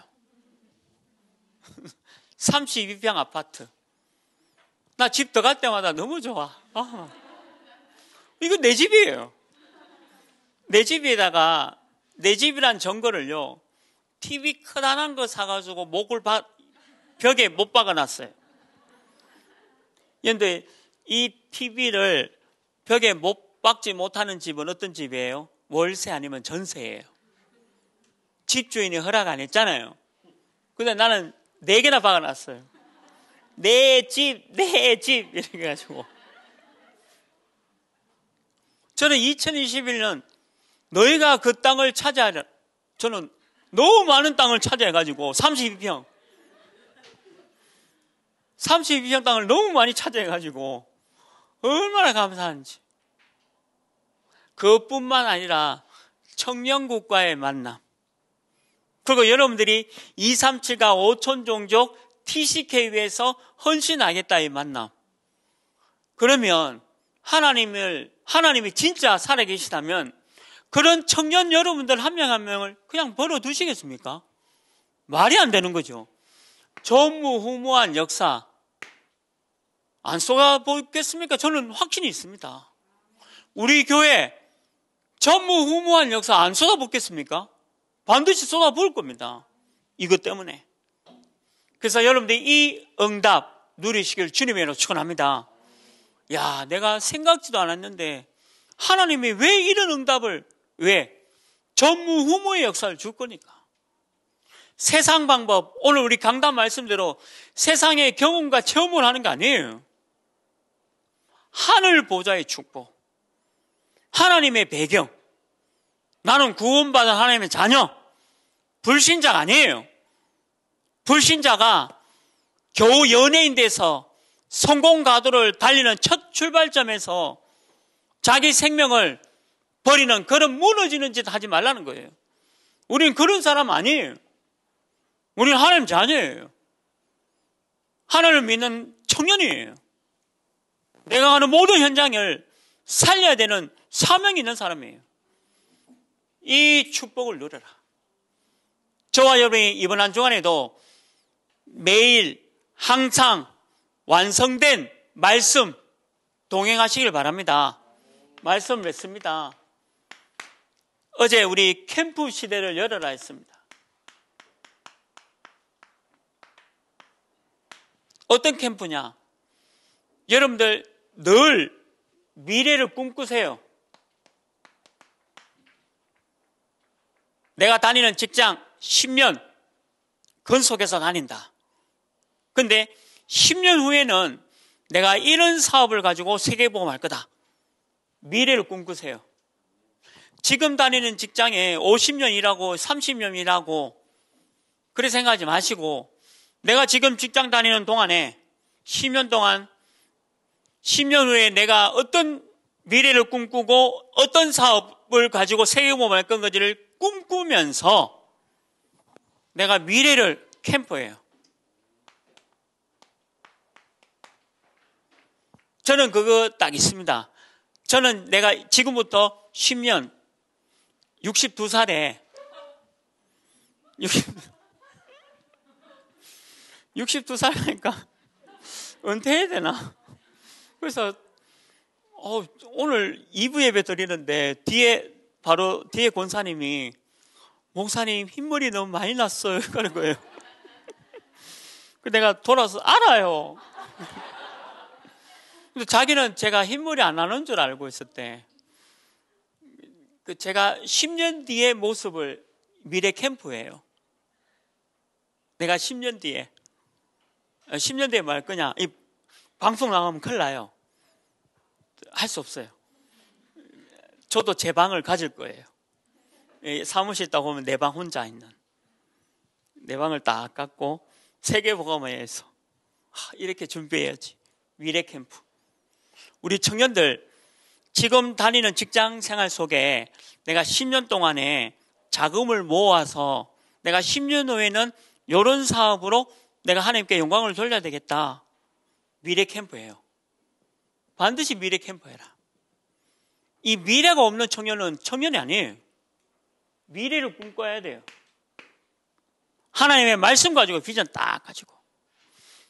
32평 *laughs* 아파트. 나 집 들어갈 때마다 너무 좋아. 아, 이거 내 집이에요. 내 집에다가 내 집이란 정거를요. TV 커다란 거 사가지고 목을 바, 벽에 못 박아놨어요. 그런데 이 TV를 벽에 못 박지 못하는 집은 어떤 집이에요? 월세 아니면 전세예요. 집주인이 허락 안 했잖아요. 근데 나는 네 개나 박아놨어요. 내 집, 내 집, 이렇게 해가지고. 저는 2021년 너희가 그 땅을 차지하려, 저는 너무 많은 땅을 차지해가지고 32평. 32평 땅을 너무 많이 차지해가지고 얼마나 감사한지. 그뿐만 것 아니라 청년국과의 만남. 그리고 여러분들이 237과 5천 종족 TCK에서 위 헌신하겠다 이 만남. 그러면 하나님을 하나님이 진짜 살아계시다면 그런 청년 여러분들 한 명한 한 명을 그냥 벌어 두시겠습니까? 말이 안 되는 거죠. 전무후무한 역사 안 쏘가 보겠습니까? 저는 확신이 있습니다. 우리 교회 전무후무한 역사 안 쏟아붓겠습니까? 반드시 쏟아부을 겁니다. 이것 때문에. 그래서 여러분들이 이 응답 누리시길 주님으로 축원합니다. 야, 내가 생각지도 않았는데 하나님이 왜 이런 응답을 왜 전무후무의 역사를 줄 거니까. 세상 방법, 오늘 우리 강단 말씀대로 세상의 경험과 체험을 하는 거 아니에요. 하늘 보좌의 축복, 하나님의 배경, 나는 구원받은 하나님의 자녀. 불신자가 아니에요. 불신자가 겨우 연예인 돼서 성공 가도를 달리는 첫 출발점에서 자기 생명을 버리는 그런 무너지는 짓 하지 말라는 거예요. 우린 그런 사람 아니에요. 우린 하나님 자녀예요. 하나님을 믿는 청년이에요. 내가 하는 모든 현장을 살려야 되는 사명이 있는 사람이에요. 이 축복을 누려라. 저와 여러분이 이번 한 주간에도 매일 항상 완성된 말씀 동행하시길 바랍니다. 말씀을 했습니다. 어제 우리 캠프 시대를 열어라 했습니다. 어떤 캠프냐? 여러분들 늘 미래를 꿈꾸세요. 내가 다니는 직장 10년 근속에서 다닌다. 근데 10년 후에는 내가 이런 사업을 가지고 세계보험할 거다. 미래를 꿈꾸세요. 지금 다니는 직장에 50년 일하고 30년 일하고 그래 생각하지 마시고 내가 지금 직장 다니는 동안에 10년 동안 10년 후에 내가 어떤 미래를 꿈꾸고 어떤 사업을 가지고 세계보험할 건지를 꿈꾸면서 내가 미래를 캠프해요 저는 그거 딱 있습니다. 저는 내가 지금부터 10년, 62살에, 60, 62살 하니까 은퇴해야 되나? 그래서, 어, 오늘 2부 예배 드리는데, 뒤에 바로 뒤에 권사님이 목사님 흰물이 너무 많이 났어요. *laughs* 그러는 거예요. 그 내가 돌아서 알아요. 근데 자기는 제가 흰물이 안 나는 줄 알고 있었대. 그 제가 10년 뒤의 모습을 미래 캠프예요. 내가 10년 뒤에 10년 아, 뒤에 말 거냐? 이 방송 나가면 큰일 나요. 할 수 없어요. 저도 제 방을 가질 거예요. 사무실 있다 보면 내 방 혼자 있는. 내 방을 딱 갖고 세계보감회에서 이렇게 준비해야지. 미래 캠프. 우리 청년들 지금 다니는 직장 생활 속에 내가 10년 동안에 자금을 모아서 내가 10년 후에는 이런 사업으로 내가 하나님께 영광을 돌려야 되겠다. 미래 캠프예요. 반드시 미래 캠프 해라. 이 미래가 없는 청년은 청년이 아니에요. 미래를 꿈꿔야 돼요. 하나님의 말씀 가지고 비전 딱 가지고.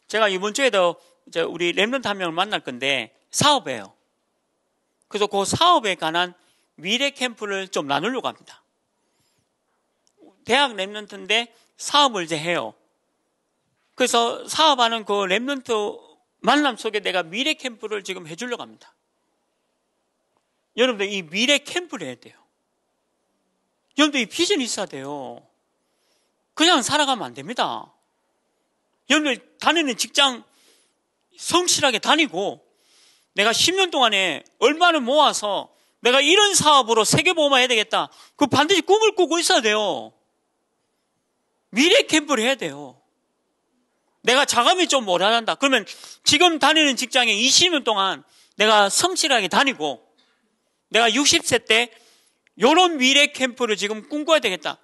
제가 이번 주에도 이제 우리 랩런트 한 명을 만날 건데 사업해요 그래서 그 사업에 관한 미래 캠프를 좀 나누려고 합니다. 대학 랩런트인데 사업을 이제 해요. 그래서 사업하는 그 랩런트 만남 속에 내가 미래 캠프를 지금 해주려고 합니다. 여러분들 이 미래 캠프를 해야 돼요. 여러분들 이 비전이 있어야 돼요. 그냥 살아가면 안 됩니다. 여러분들 다니는 직장 성실하게 다니고 내가 10년 동안에 얼마를 모아서 내가 이런 사업으로 세계보험을 해야 되겠다. 그 반드시 꿈을 꾸고 있어야 돼요. 미래 캠프를 해야 돼요. 내가 자감이 좀 모자란다. 그러면 지금 다니는 직장에 20년 동안 내가 성실하게 다니고 내가 60세 때 요런 미래 캠프를 지금 꿈꿔야 되겠다.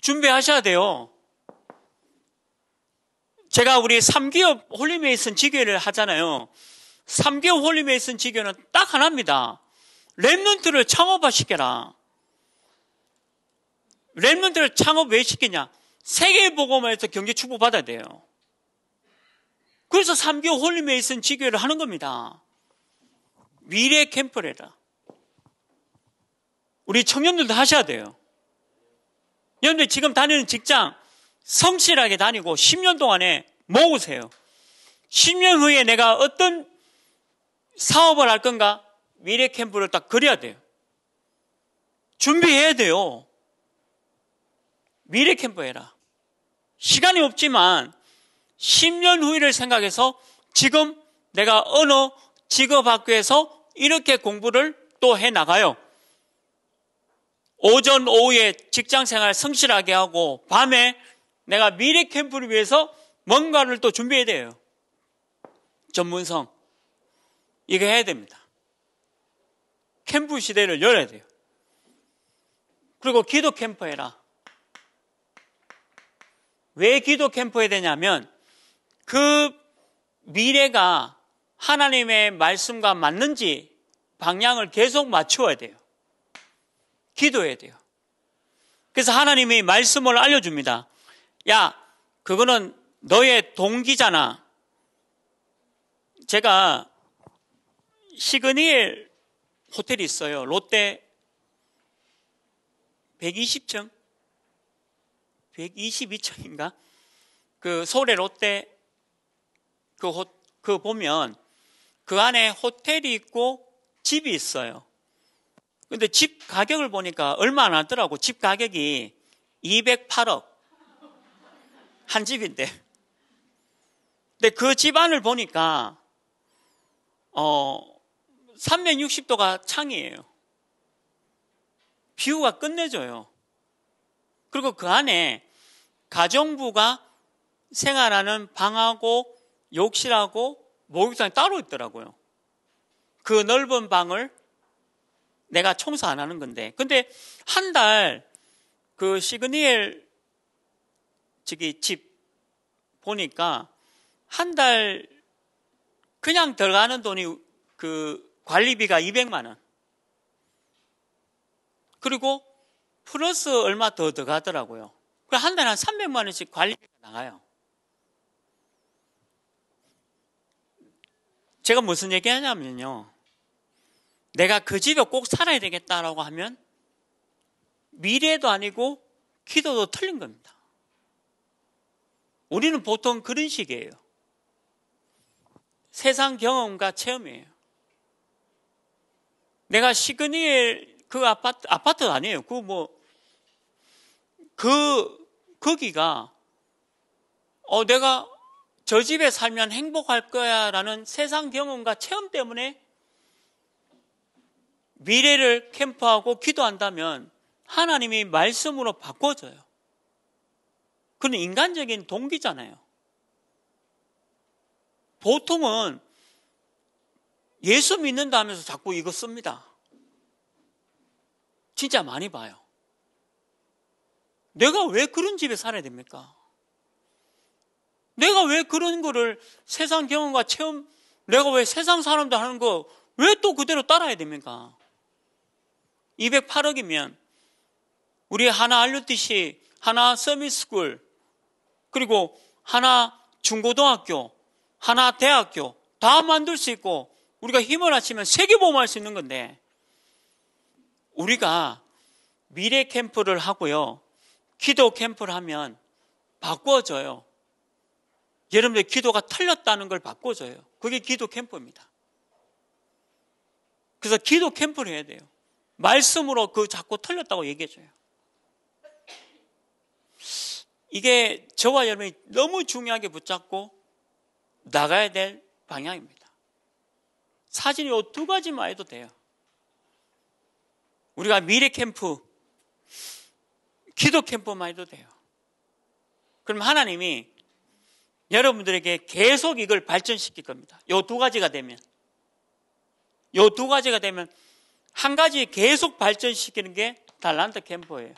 준비하셔야 돼요. 제가 우리 3기업 홀리메이슨 지교회를 하잖아요. 3기업 홀리메이슨 지교는 회딱 하나입니다. 랩런트를 창업화시켜라. 랩런트를 창업 왜 시키냐? 세계보고만에서 경제 축복받아야 돼요. 그래서 3기업 홀리메이슨 지교회를 하는 겁니다. 미래 캠프래라. 우리 청년들도 하셔야 돼요. 여러분들 지금 다니는 직장 성실하게 다니고 10년 동안에 모으세요. 10년 후에 내가 어떤 사업을 할 건가? 미래 캠프를 딱 그려야 돼요. 준비해야 돼요. 미래 캠프 해라. 시간이 없지만 10년 후를 생각해서 지금 내가 어느 직업 학교에서 이렇게 공부를 또 해 나가요. 오전 오후에 직장 생활 성실하게 하고 밤에 내가 미래 캠프를 위해서 뭔가를 또 준비해야 돼요. 전문성. 이거 해야 됩니다. 캠프 시대를 열어야 돼요. 그리고 기도 캠프 해라. 왜 기도 캠프 해야 되냐면 그 미래가 하나님의 말씀과 맞는지 방향을 계속 맞추어야 돼요. 기도해야 돼요. 그래서 하나님이 말씀을 알려줍니다. 야, 그거는 너의 동기잖아. 제가 시그니엘 호텔이 있어요. 롯데 120층? 122층인가? 그 서울의 롯데 그, 호, 그 보면 그 안에 호텔이 있고 집이 있어요. 근데 집 가격을 보니까 얼마 안 하더라고. 집 가격이 208억. 한 집인데. 근데 그 집안을 보니까, 어, 360도가 창이에요. 뷰가 끝내줘요. 그리고 그 안에 가정부가 생활하는 방하고 욕실하고 목욕탕이 따로 있더라고요. 그 넓은 방을 내가 청소 안 하는 건데. 근데 한 달 그 시그니엘 저기 집 보니까 한 달 그냥 들어가는 돈이 그 관리비가 200만 원. 그리고 플러스 얼마 더 들어가더라고요. 그 한 달에 한 300만 원씩 관리비가 나가요. 제가 무슨 얘기 하냐면요. 내가 그 집에 꼭 살아야 되겠다라고 하면 미래도 아니고 기도도 틀린 겁니다. 우리는 보통 그런 식이에요. 세상 경험과 체험이에요. 내가 시그니엘 그 아파트, 아파트 아니에요. 그 뭐, 그, 거기가, 어, 내가 저 집에 살면 행복할 거야 라는 세상 경험과 체험 때문에 미래를 캠프하고 기도한다면 하나님이 말씀으로 바꿔줘요. 그건 인간적인 동기잖아요. 보통은 예수 믿는다 하면서 자꾸 이거 씁니다. 진짜 많이 봐요. 내가 왜 그런 집에 살아야 됩니까? 내가 왜 그런 거를 세상 경험과 체험, 내가 왜 세상 사람들 하는 거 왜 또 그대로 따라야 됩니까? 208억이면 우리 하나 알루티시, 하나 서미스쿨 그리고 하나 중고등학교, 하나 대학교 다 만들 수 있고 우리가 힘을 합치면 세계보험할 수 있는 건데 우리가 미래 캠프를 하고요. 기도 캠프를 하면 바꿔줘요. 여러분들 기도가 틀렸다는 걸 바꿔줘요. 그게 기도 캠프입니다. 그래서 기도 캠프를 해야 돼요. 말씀으로 그 자꾸 틀렸다고 얘기해줘요. 이게 저와 여러분이 너무 중요하게 붙잡고 나가야 될 방향입니다. 사진이 두 가지만 해도 돼요. 우리가 미래 캠프, 기도 캠프만 해도 돼요. 그럼 하나님이 여러분들에게 계속 이걸 발전시킬 겁니다. 요 두 가지가 되면. 요 두 가지가 되면 한 가지 계속 발전시키는 게 달란트 캠프예요.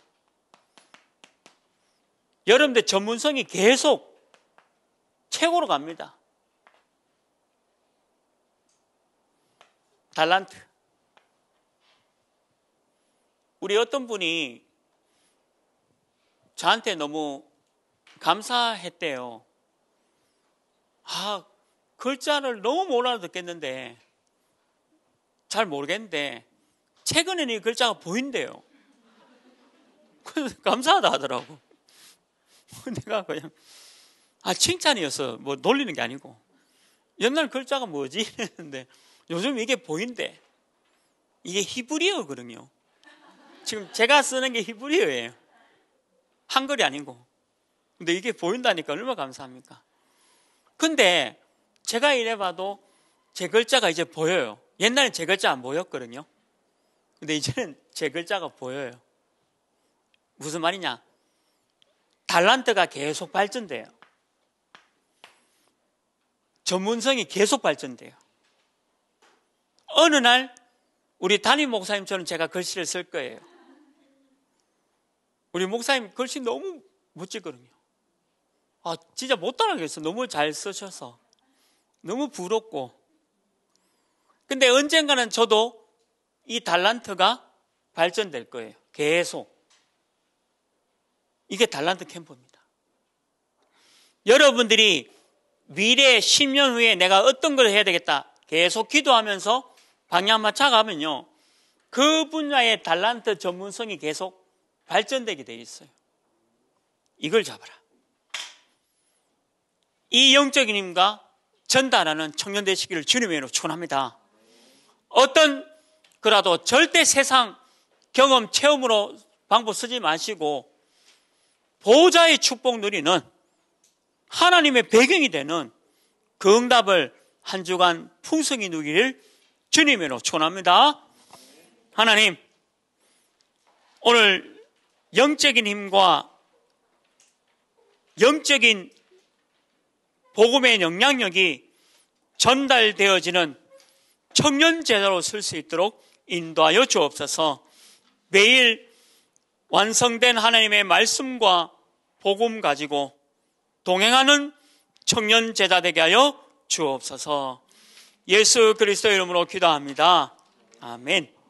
여러분들 전문성이 계속 최고로 갑니다. 달란트. 우리 어떤 분이 저한테 너무 감사했대요. 아, 글자를 너무 몰라 듣겠는데, 잘 모르겠는데, 최근에는 이 글자가 보인대요. 감사하다 하더라고. *laughs* 내가 그냥 아 칭찬이었어. 뭐 놀리는 게 아니고 옛날 글자가 뭐지 *laughs* 이랬는데 요즘 이게 보인대. 이게 히브리어거든요. 지금 제가 쓰는 게 히브리어예요. 한글이 아니고. 근데 이게 보인다니까 얼마나 감사합니까? 근데 제가 이래 봐도 제 글자가 이제 보여요. 옛날엔 제 글자 안 보였거든요. 근데 이제는 제 글자가 보여요. 무슨 말이냐? 달란트가 계속 발전돼요. 전문성이 계속 발전돼요. 어느 날 우리 담임 목사님처럼 제가 글씨를 쓸 거예요. 우리 목사님 글씨 너무 멋지거든요. 아, 진짜 못따라가겠어 너무 잘 쓰셔서. 너무 부럽고. 근데 언젠가는 저도 이 달란트가 발전될 거예요. 계속. 이게 달란트 캠프입니다. 여러분들이 미래 10년 후에 내가 어떤 걸 해야 되겠다. 계속 기도하면서 방향만 차가면요. 그 분야의 달란트 전문성이 계속 발전되게 돼 있어요. 이걸 잡아라. 이 영적인 힘과 전달하는 청년 되시기를 주님의 이름으로 축원합니다. 어떤 그라도 절대 세상 경험 체험으로 방법 쓰지 마시고 보호자의 축복 누리는 하나님의 배경이 되는 그 응답을 한 주간 풍성히 누기를 주님으로 축원합니다. 하나님 오늘 영적인 힘과 영적인 복음의 영향력이 전달되어지는 청년 제자로 쓸 수 있도록 인도하여 주옵소서 매일 완성된 하나님의 말씀과 복음 가지고 동행하는 청년 제자 되게 하여 주옵소서 예수 그리스도 이름으로 기도합니다. 아멘.